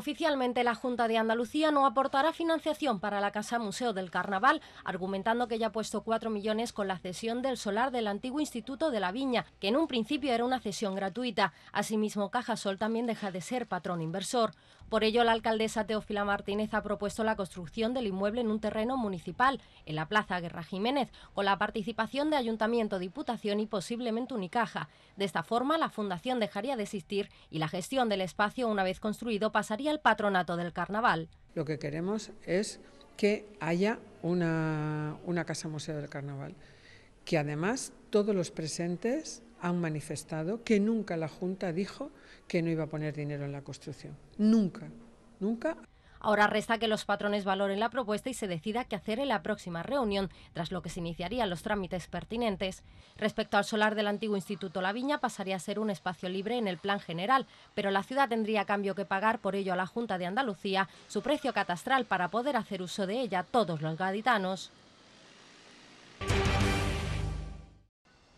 Oficialmente la Junta de Andalucía no aportará financiación para la Casa Museo del Carnaval, argumentando que ya ha puesto 4 millones con la cesión del solar del antiguo Instituto de la Viña, que en un principio era una cesión gratuita. Asimismo, Cajasol también deja de ser patrón inversor. Por ello, la alcaldesa Teófila Martínez ha propuesto la construcción del inmueble en un terreno municipal, en la Plaza Guerra Jiménez, con la participación de Ayuntamiento, Diputación y posiblemente Unicaja. De esta forma, la fundación dejaría de existir y la gestión del espacio, una vez construido, pasaría el patronato del carnaval. Lo que queremos es que haya una, una casa museo del carnaval, que además todos los presentes han manifestado que nunca la Junta dijo que no iba a poner dinero en la construcción. Nunca, nunca. Ahora resta que los patrones valoren la propuesta y se decida qué hacer en la próxima reunión, tras lo que se iniciarían los trámites pertinentes. Respecto al solar del antiguo Instituto La Viña, pasaría a ser un espacio libre en el plan general, pero la ciudad tendría cambio que pagar por ello a la Junta de Andalucía su precio catastral para poder hacer uso de ella todos los gaditanos.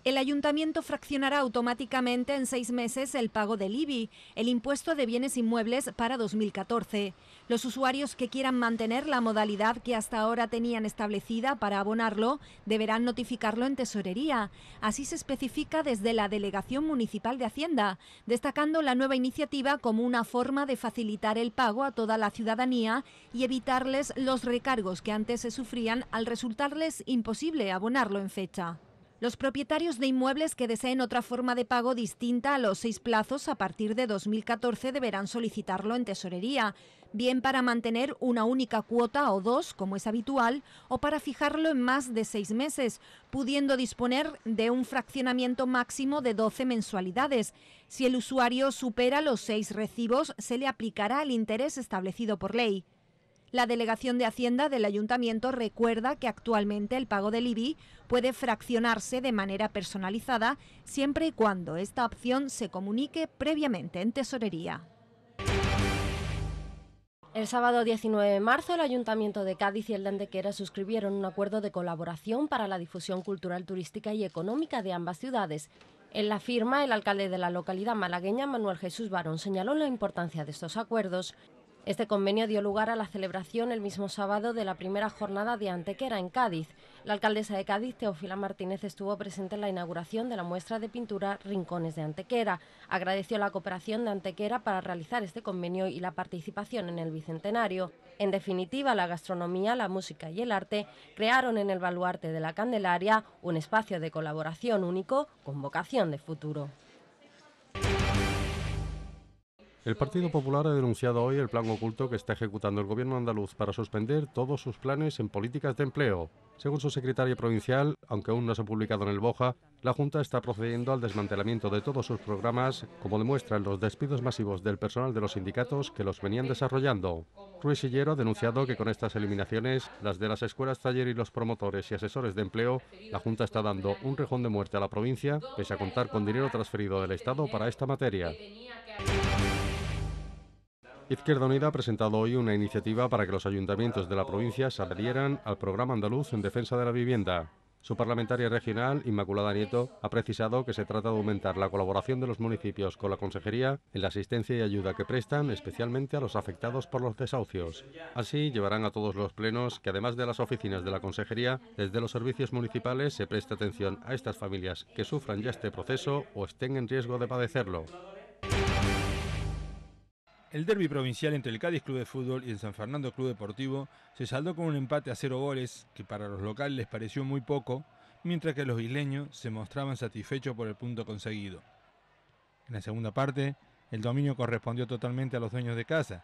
El ayuntamiento fraccionará automáticamente en seis meses el pago del IBI, el impuesto de bienes inmuebles para 2014. Los usuarios que quieran mantener la modalidad que hasta ahora tenían establecida para abonarlo deberán notificarlo en tesorería. Así se especifica desde la Delegación Municipal de Hacienda, destacando la nueva iniciativa como una forma de facilitar el pago a toda la ciudadanía y evitarles los recargos que antes se sufrían al resultarles imposible abonarlo en fecha. Los propietarios de inmuebles que deseen otra forma de pago distinta a los seis plazos a partir de 2014 deberán solicitarlo en tesorería, bien para mantener una única cuota o dos, como es habitual, o para fijarlo en más de seis meses, pudiendo disponer de un fraccionamiento máximo de 12 mensualidades. Si el usuario supera los seis recibos, se le aplicará el interés establecido por ley. La delegación de Hacienda del Ayuntamiento recuerda que actualmente el pago del IBI puede fraccionarse de manera personalizada siempre y cuando esta opción se comunique previamente en tesorería. El sábado 19 de marzo, el Ayuntamiento de Cádiz y el de suscribieron un acuerdo de colaboración para la difusión cultural, turística y económica de ambas ciudades. En la firma, el alcalde de la localidad malagueña, Manuel Jesús Barón, señaló la importancia de estos acuerdos este convenio dio lugar a la celebración el mismo sábado de la primera jornada de Antequera en Cádiz. La alcaldesa de Cádiz, Teofila Martínez, estuvo presente en la inauguración de la muestra de pintura Rincones de Antequera. Agradeció la cooperación de Antequera para realizar este convenio y la participación en el Bicentenario. En definitiva, la gastronomía, la música y el arte crearon en el baluarte de la Candelaria un espacio de colaboración único con vocación de futuro. El Partido Popular ha denunciado hoy el plan oculto que está ejecutando el gobierno andaluz para suspender todos sus planes en políticas de empleo. Según su secretaria provincial, aunque aún no se ha publicado en el Boja, la Junta está procediendo al desmantelamiento de todos sus programas, como demuestran los despidos masivos del personal de los sindicatos que los venían desarrollando. Ruiz Sillero ha denunciado que con estas eliminaciones, las de las escuelas taller y los promotores y asesores de empleo, la Junta está dando un rejón de muerte a la provincia, pese a contar con dinero transferido del Estado para esta materia. Izquierda Unida ha presentado hoy una iniciativa para que los ayuntamientos de la provincia se adhieran al programa andaluz en defensa de la vivienda. Su parlamentaria regional, Inmaculada Nieto, ha precisado que se trata de aumentar la colaboración de los municipios con la Consejería en la asistencia y ayuda que prestan, especialmente a los afectados por los desahucios. Así, llevarán a todos los plenos que, además de las oficinas de la Consejería, desde los servicios municipales se preste atención a estas familias que sufran ya este proceso o estén en riesgo de padecerlo. El derby provincial entre el Cádiz Club de Fútbol y el San Fernando Club Deportivo se saldó con un empate a cero goles, que para los locales les pareció muy poco, mientras que los isleños se mostraban satisfechos por el punto conseguido. En la segunda parte, el dominio correspondió totalmente a los dueños de casa,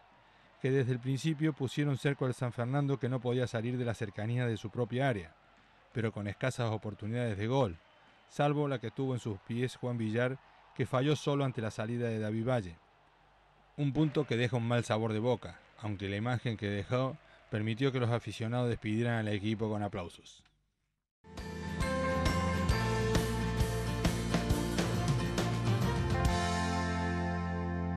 que desde el principio pusieron cerco al San Fernando que no podía salir de la cercanía de su propia área, pero con escasas oportunidades de gol, salvo la que tuvo en sus pies Juan Villar, que falló solo ante la salida de David Valle. Un punto que deja un mal sabor de boca, aunque la imagen que dejó permitió que los aficionados despidieran al equipo con aplausos.